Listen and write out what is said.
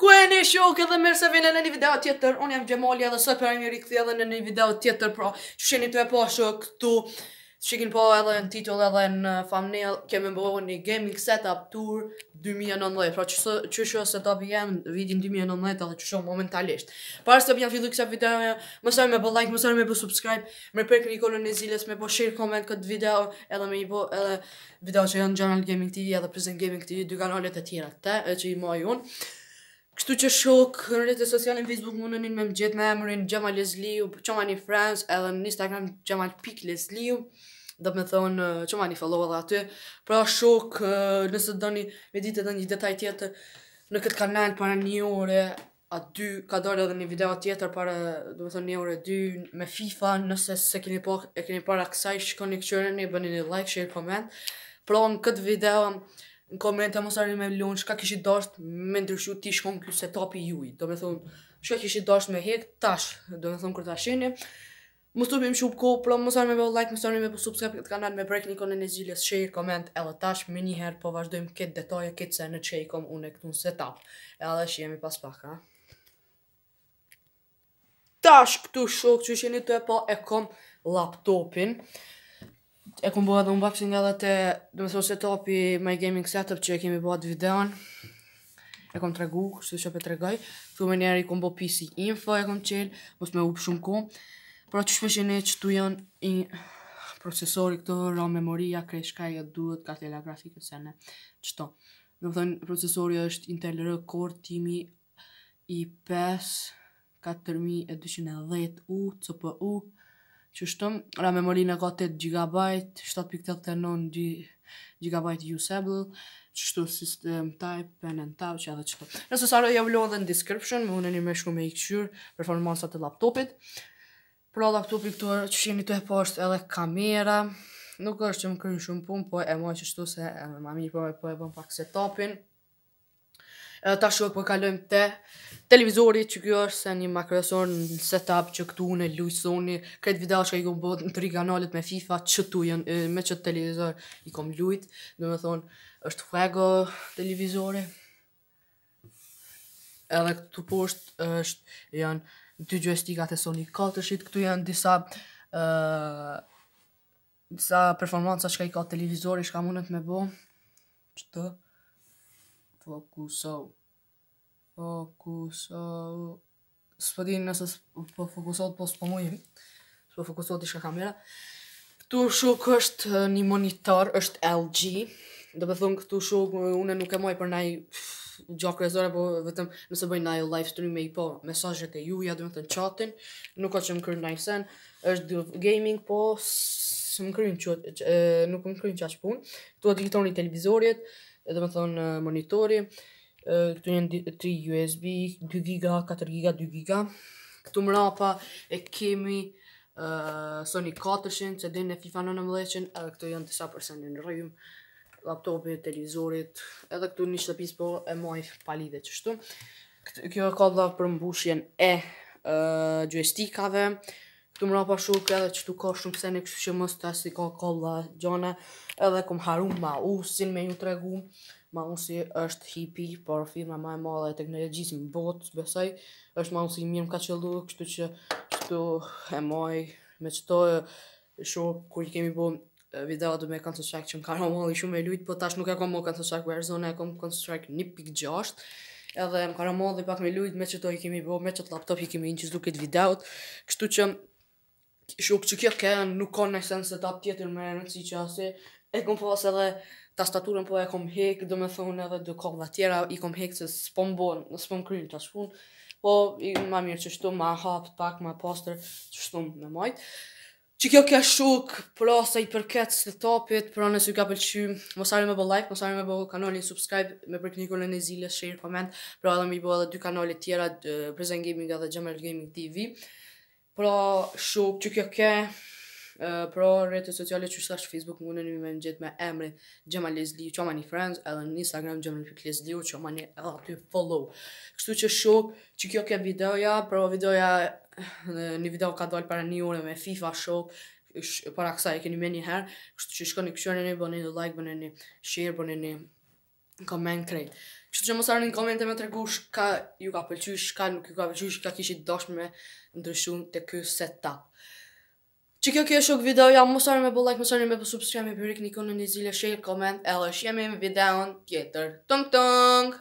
Ku e një shok edhe mirë se vjen në një video tjetër. Unë jam Gjemali edhe sot për një rikthi edhe në një video tjetër. Pra, që sheni të e pa po shok këtu. Shikin po edhe në titull edhe në thumbnail kemi bërë një gaming setup tour 2019. Pra, që shoh se do vjen vidin 2019 edhe që shoh momentalisht. Para se të vjen filloj kësaj video, më sa me bë like, më sa me bë subscribe, më përkë një kolon e zilës, me po share comment këtë video edhe me i bë edhe video që janë Journal Gaming TV edhe Present Gaming TV, dy kanalet e tjera të, që i majun. unë. Kështu që shok në rrjetet sociale në Facebook mundeni më me gjithë me emrin Gjemal Lesliu, Gjemal Friends, edhe në Instagram Jamal Pik Lesliu. Do me thonë Gjemal eh, i follow edhe aty. Pra shok eh, nëse doni me ditë edhe një detaj tjetër në këtë kanal para një ore a dy ka dorë edhe një video tjetër para do të thonë një orë dy me FIFA nëse se keni po e keni para kësaj shikoni këtyre ne bëni një like share comment pra në këtë video në komrën të mos arrin me lunë, shka kishit dasht me ndryshu ti shkon kjo setupi topi juj. Do me thonë, shka kishit dasht me hek, tash, do me thonë ta shini. Mos të pëjmë shumë ko, pro mos arrin me bëllë like, mos arrin me subscribe këtë kanal, me brek një konë në zhjiljes, share, comment, edhe tash, me njëherë po vazhdojmë këtë detaje, këtë se në që i kom unë e këtë në setup. E adhe shi jemi pas pak, ha? Tash këtu shokë që shini të e po e kom laptopin. E kom bëha dhe unboxing edhe të Dhe me se topi My Gaming Setup që e kemi bëha të videon E kom të regu, kështu që për po të regoj Këtu me njerë i kom bëha PC Info e kom qelë Mos me upë shumë kom Pra që shpeshe ne që tu janë i Procesori këto, ra memoria, krej shkaj e duhet, ka tela grafikët se ne Qëto Dhe me procesori është Intel Core timi i 5 4210U, CPU, që shtëm, ra memori e ka 8 GB, 7.89 GB usable, që shtu system type, pen and tab, që edhe qëto. Nësë sarë, ja vlo dhe në description, më unë një me shku me i këshyrë performansat e laptopit. Pro laptopi këtu, që shini të e poshtë edhe kamera, nuk është që më kërën shumë pun, po e moj që shtu se e më mirë po e po e bëm pak setupin. Edhe ta shumë për kalojmë te televizori që kjo është se një makrosor në setup që këtu unë e Sony, këtë video që i kom bëtë në tri kanalit me FIFA që tu jenë, me që televizor i kom lujtë. Dhe me thonë, është Fuego televizori. Edhe këtu poshtë është, janë dy joystickat e Sony 4-shit, këtu janë disa... Uh, disa performanca që ka i ka televizori që ka mundet me bo që të fokusou. Fokusou. S'po di nëse po fokusohet po s'po mundi. S'po fokusohet diçka kamera. Ktu shuk është një monitor, është LG. Do të thon këtu shuk unë nuk e moj për nai gjok rezore po vetëm nëse bëjnë nai live stream me i po mesazhet e juja do të chatin, nuk ka çëm kry nai sen, është gaming po s'm kryn çot, nuk më kryn çash pun. Ktu do gjitoni televizorit, edhe më thonë monitori këtu një 3 USB 2 giga, 4 giga, 2 giga këtu më e kemi Sony 400 që dinë në FIFA 19 edhe këtu janë të sa në rrëjum laptopit, televizorit edhe këtu një shtëpis po e mojf palide qështu shtu kjo e dha për mbushjen e joystickave të mëra pa shukë edhe që tu ka shumë se në kështë që mësë të asë i ka kolla gjone edhe kom haru ma usin me ju të regu ma usi është hipi por firma ma e madhe e teknologjisë më botë së besaj është ma usi mirë më ka qëllu kështu që kështu e moj me qëto e shukë kur i kemi bo video dhe me Counter Strike që më ka ramalli shumë e lujtë po tash nuk e kom mo Counter Strike Warzone e kom Counter Strike 1.6 edhe më ka ramalli pak me lujtë me qëto i kemi bo me qëtë laptop i kemi inqizu këtë videot kështu që shuk që kjo ken, nuk ka nëjë sen setup tjetër me në si që asë, e kom po pas edhe tastaturën po e kom hek, do me thonë edhe do kohë dhe tjera, i kom hek se s'po mbon, s'po më kryin të po i ma mirë që shtu, ma hapt pak, ma poster, që shtu me majtë. Që kjo kja shuk, pra sa i përket së topit, pra nësë ju ka pëlqy, mosari me bo like, mosari me bo kanali subscribe, me për klikur në zile, share, comment, pra edhe mi bo edhe dy kanoli tjera, Prezen Gaming edhe Gemmer Gaming TV pra shuk, që kjo ke, uh, pra rrete sociale që shtash Facebook, më në një me më gjithë me emri Gjema Lesliu, që ma një friends, edhe në Instagram Gjema Lesliu, që ma një edhe follow. Kështu që shuk, që kjo ke videoja, pra videoja, një video ka dojnë para një ure me FIFA shuk, para kësa e keni me një herë, kështu që shkoni këshoni një, bëni një like, bëni një share, bëni një në koment krejt Kështu që mos arë në komente e me tregu shka ju ka pëlqy, shka nuk ju ka pëlqy, shka kishit doshme me ndryshun të kjo setup. Që kjo kjo shuk video, ja mos arë me bu like, mos arë me bu subscribe, me përrik një ikonë në një zile, share, comment e dhe me videon tjetër. Tung, tung!